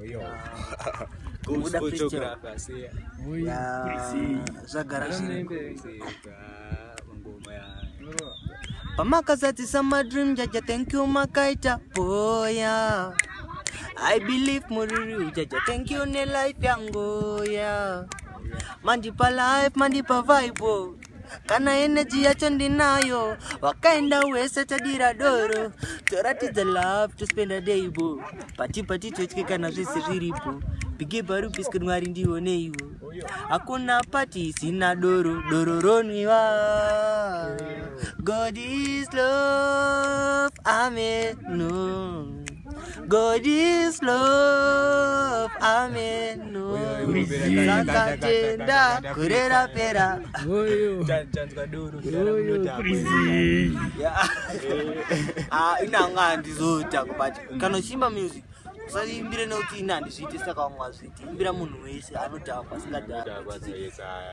pamakazadzisa madream jaja thank you makaita boya i believe muriri ujaja thank you nelife yangoya mandipa life mandipa vibe oh kana energy yacho ndinayo wakaenda wese tadira doro toratidza love tospenda daybo pati pati totye kana zvese zviripo bigi barupiski mwari ndionaiwo hakuna pati isina doro doro ronwiwa god is love ameno god is love rakatenda gore rapera inanga handizotakobati kana uchiimba music usaimbire nekuti ina handizviiti saka vamwe vazviiti imbira munhu wese anotakwa asingadaa